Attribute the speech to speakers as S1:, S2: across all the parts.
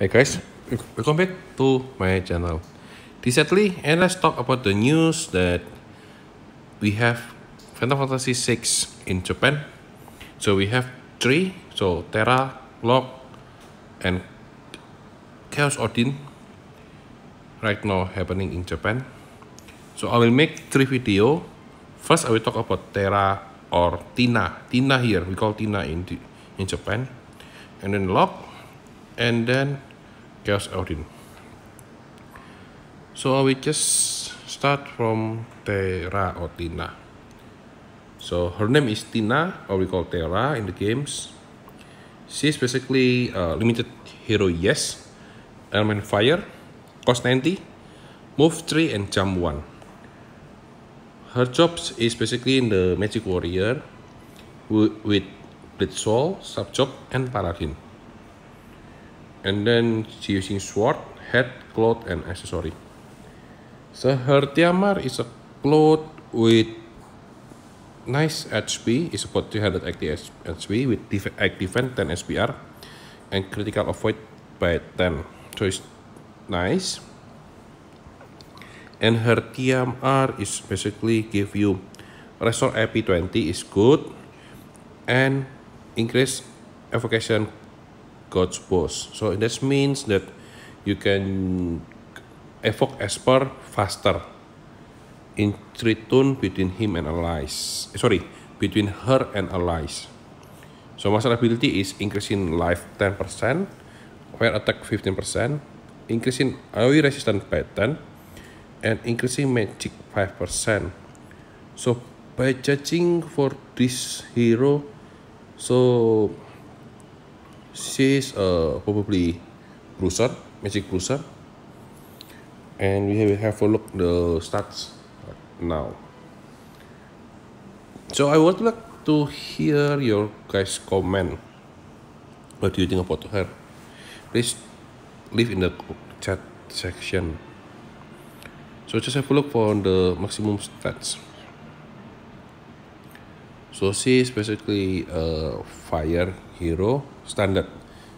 S1: Hey guys, welcome back to my channel. Recently, and let's talk about the news that we have Final Fantasy 6 in Japan. So we have three, so Terra, Log, and Chaos Odin right now happening in Japan. So I will make three video. First, I will talk about Terra or Tina. Tina here, we call Tina in, in Japan. And then Log, and then chaos Odin. So we just start from Terra or Tina. So her name is Tina or we call Terra in the games. She's basically a limited hero yes, element fire, cost 90, move 3 and jump 1. Her jobs is basically in the magic warrior with blitz soul, sub job and paladin and then she using sword, head, cloth, and accessory. So her Tiamar is a cloth with nice HP, is about 380 HP with active defense 10 SPR and critical avoid by 10. So it's nice. And her TMR is basically give you restore AP 20 is good and increase evocation God's boss. So this means that you can evoke Esper faster in tritone between him and allies. Eh, sorry, between her and allies. So master ability is increasing life 10%, fire attack 15%, increasing AoE resistance by 10, and increasing magic 5%. So by judging for this hero, so she's a probably bruiser, magic bruiser. And we have have a look the stats now. So I would like to hear your guys' comment. What do you think about her? Please leave in the chat section. So just have a look for the maximum stats. So she specifically uh, fire hero standard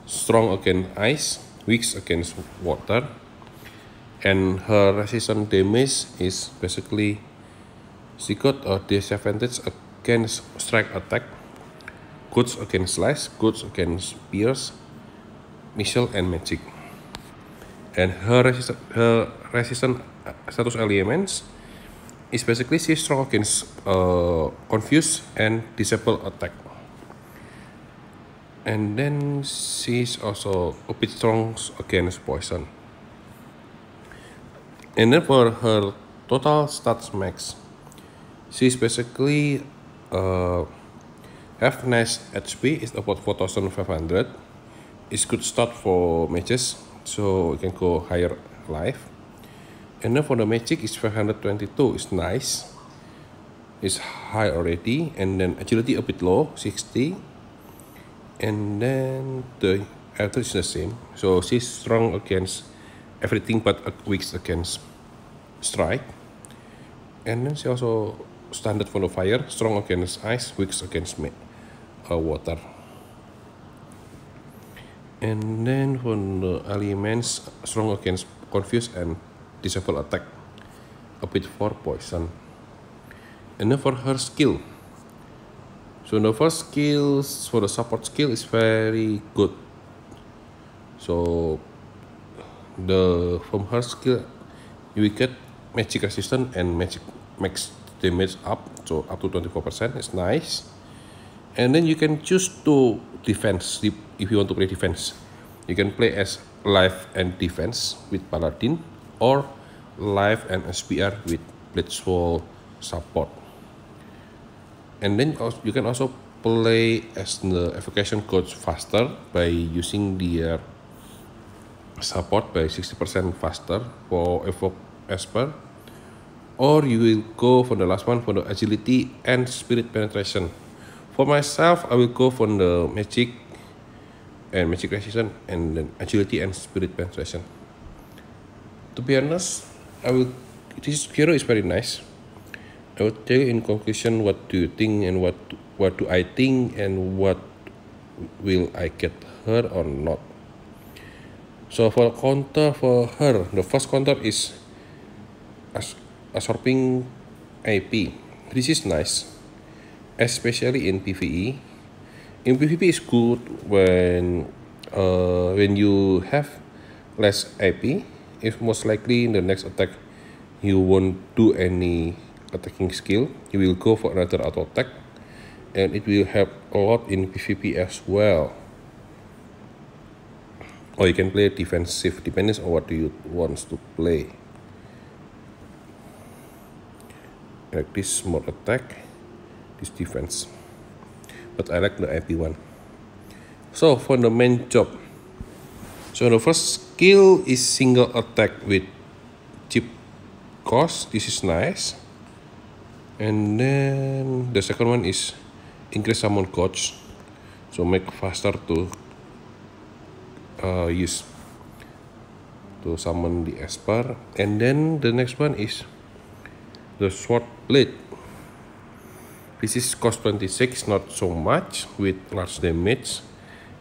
S1: strong against ice, weak against water, and her resistance damage is basically she got a disadvantage against strike attack, goods against slice, goods against pierce, missile and magic. And her resist her resistance uh, status elements is basically she strong against uh, confuse and disable attack. And then she's also a bit strong against poison. And then for her total stats max, she's basically uh, have nice HP is about 4500. It's good start for matches, so you can go higher life and then for the magic is 522 it's nice it's high already and then agility a bit low 60 and then the other is the same so she's strong against everything but weak against strike and then she also standard for the fire strong against ice weak against uh, water and then for the elements strong against confused and disable attack, a bit for poison, and then for her skill. So the first skill for the support skill is very good. So the from her skill you get magic resistance and magic max damage up so up to 24% is nice and then you can choose to defense if you want to play defense you can play as life and defense with paladin or live and SPR with Blitzwall support. And then you can also play as the evocation coach faster by using their support by 60% faster for evoke Esper or you will go for the last one for the agility and spirit penetration for myself I will go for the magic and magic resistance and then agility and spirit penetration to be honest i will this hero is very nice i will tell you in conclusion what do you think and what what do i think and what will i get her or not so for counter for her the first counter is absorbing AP. this is nice especially in pve in pvp is good when uh when you have less AP. if most likely in the next attack you won't do any attacking skill you will go for another auto attack and it will help a lot in PvP as well or you can play defensive depending on what you want to play like this more attack this defense but I like the IP one so for the main job so the first skill is single attack with cheap cost. This is nice. And then the second one is increase summon cost. So make faster to uh, use to summon the Esper. And then the next one is the sword blade. This is cost 26, not so much with large damage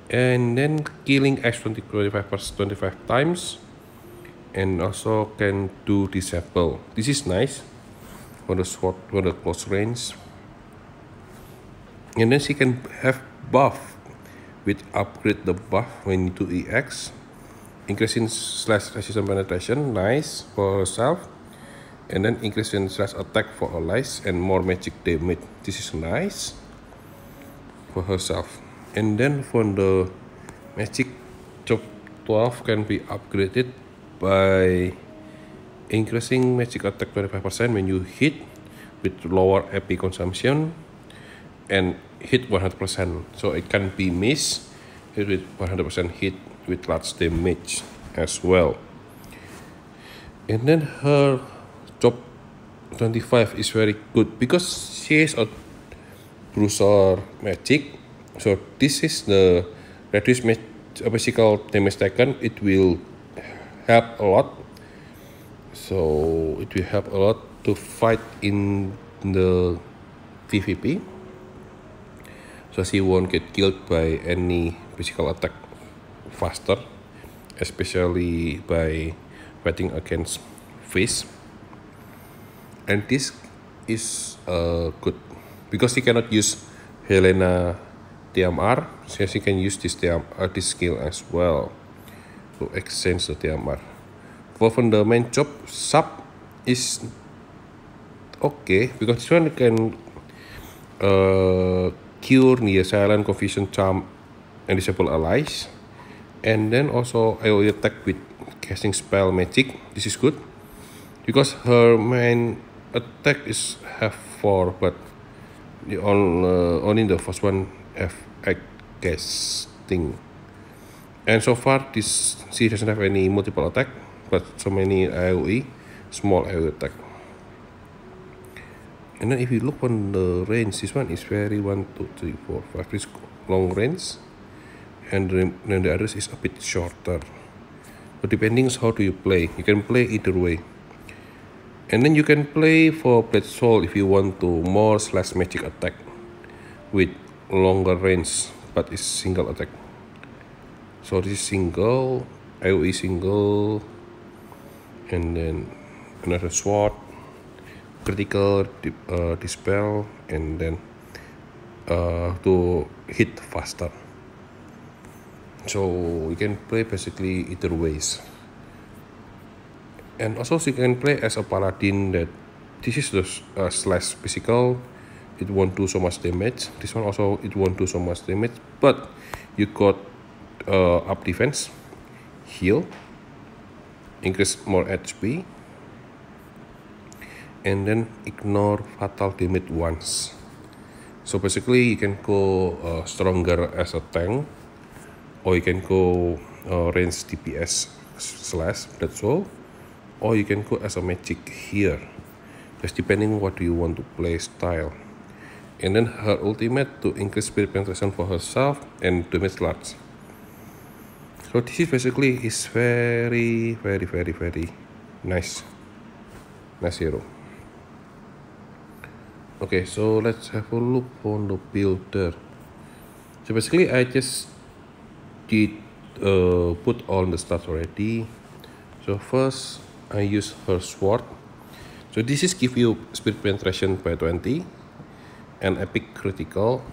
S1: and then killing x25 25 times and also can do disable this is nice for the sword for the close range and then she can have buff with upgrade the buff when do ex increasing slash resistance penetration nice for herself and then increasing slash attack for allies and more magic damage this is nice for herself and then for the magic chop 12 can be upgraded by increasing magic attack 25% when you hit with lower AP consumption and hit 100% so it can be miss hit with 100% hit with large damage as well and then her chop 25 is very good because she is a bruiser magic so this is the reduced physical damage taken it will help a lot so it will help a lot to fight in the PvP so she won't get killed by any physical attack faster especially by fighting against fish and this is uh, good because she cannot use Helena TMR, so you can use this, TM, uh, this skill as well to exchange the TMR. For from the main job, sub is okay because this one can uh, cure near silent confusion charm and disable allies. And then also I will attack with casting spell magic. This is good because her main attack is have four but the on uh, only the first one FX casting. And so far, this C doesn't have any multiple attack, but so many AoE, small AoE attack. And then if you look on the range, this one is very 1, 2, 3, 4, 5. It's long range. And then the others is a bit shorter. But depending how do you play. You can play either way. And then you can play for Blade Soul if you want to more slash magic attack with longer range but is single attack so this single AoE single and then another sword critical uh, dispel and then uh, to hit faster so you can play basically either ways and also you can play as a paladin that this is the uh, slash physical it won't do so much damage this one also it won't do so much damage but you got uh, up defense heal increase more HP and then ignore fatal damage once so basically you can go uh, stronger as a tank or you can go uh, range DPS slash that's all or you can go as a magic here just depending what you want to play style and then her ultimate to increase speed penetration for herself and to make large. So this is basically is very very very very nice. Nice hero. Okay, so let's have a look on the builder. So basically I just did uh, put all the stuff already. So first I use her sword. So this is give you speed penetration by 20 and epic critical.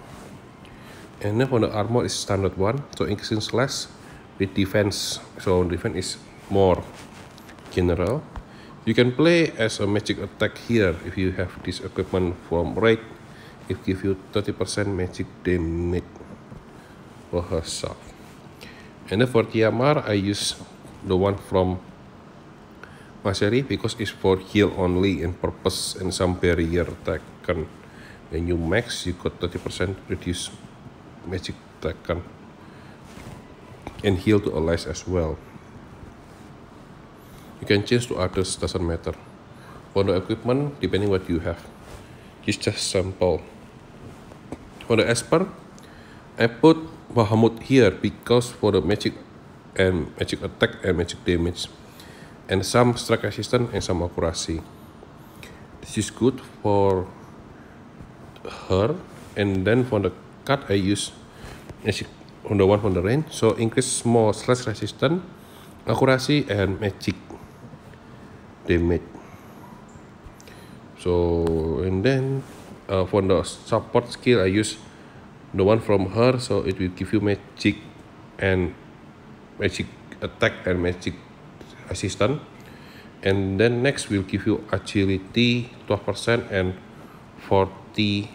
S1: And then for the armor is standard one, so increases less with defense. So defense is more general. You can play as a magic attack here if you have this equipment from Raid. It gives you 30% magic damage for herself. And then for Tiamar, I use the one from Maseri because it's for heal only and purpose and some barrier attack. Can and you max you got 30% reduce magic dragon and heal to allies as well you can change to others doesn't matter For the equipment depending what you have it's just sample for the Esper I put Bahamut here because for the magic and magic attack and magic damage and some strike resistance and some accuracy this is good for her and then for the cut I use magic on the one from the range so increase small slash resistance accuracy and magic damage so and then uh, for the support skill I use the one from her so it will give you magic and magic attack and magic assistant and then next will give you agility 12% and for the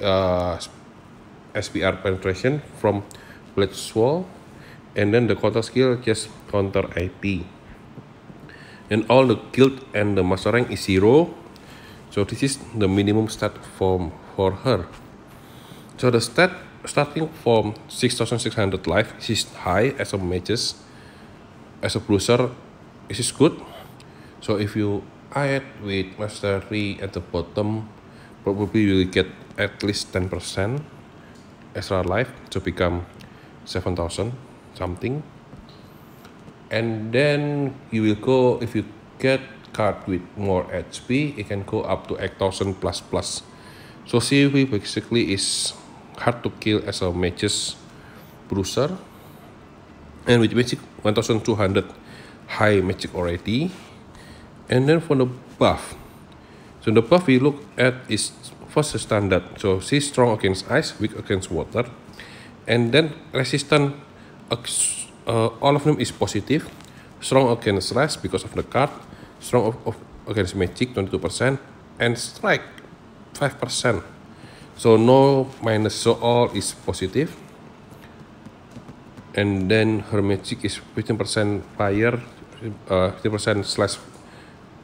S1: uh, SPR penetration from Blitz wall and then the counter skill just counter IP and all the guild and the master rank is zero so this is the minimum stat form for her so the stat starting from 6600 life is high as a mages as a bruiser this is good so if you add with mastery at the bottom probably will get at least 10% extra life to become 7000 something and then you will go if you get card with more HP it can go up to 8000 plus plus so CV basically is hard to kill as a matches bruiser and with magic 1200 high magic already and then for the buff so the buff we look at is first standard. So she's strong against ice, weak against water. And then resistant, uh, all of them is positive. Strong against rest because of the card. Strong of, of against magic, 22%. And strike, 5%. So no minus, so all is positive. And then her magic is 15% fire, uh, 15% slash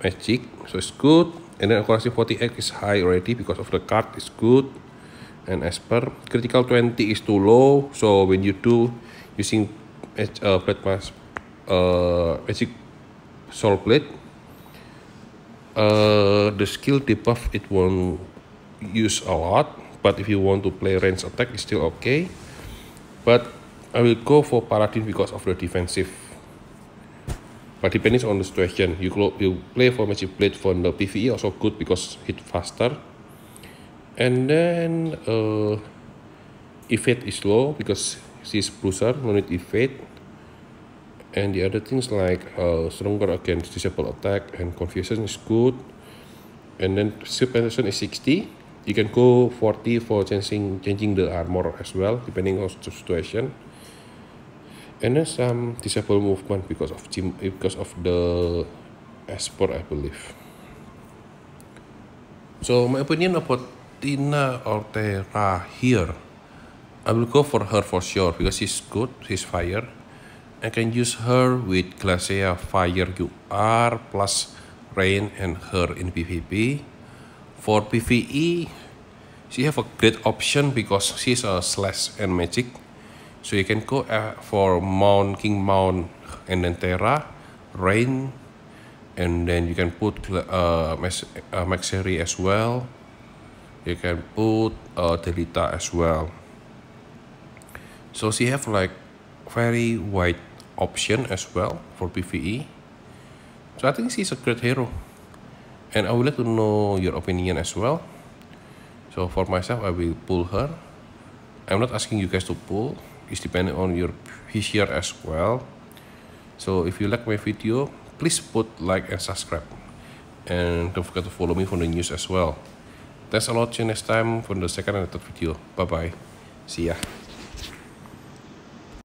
S1: magic. So it's good and then accuracy 40x is high already because of the card is good and as per critical 20 is too low so when you do using uh, plate mask uh, magic soul plate uh, the skill debuff it won't use a lot but if you want to play range attack it's still okay but I will go for Paladin because of the defensive But depending on the situation, you you play for Magic Blade for the PVE also good because hit faster. And then uh, evade is low because she's bruiser, no need evade. And the other things like uh, stronger against disable attack and confusion is good. And then super penetration is 60. You can go 40 for changing changing the armor as well, depending on the situation and then some disable movement because of because of the export I believe. So my opinion about Tina Ortega here, I will go for her for sure because she's good, she's fire. I can use her with Glacia Fire UR plus Rain and her in PvP. For PvE, she have a great option because she's a slash and magic. So you can go uh, for Mount King Mount and then Terra, Rain, and then you can put uh, uh, Maxeri as well. You can put uh, Delita as well. So she have like very wide option as well for PvE. So I think she's a great hero. And I would like to know your opinion as well. So for myself, I will pull her. I'm not asking you guys to pull is depending on your here as well. So if you like my video, please put like and subscribe. And don't forget to follow me for the news as well. Thanks a lot, see you next time for the second and third video. Bye-bye. See ya.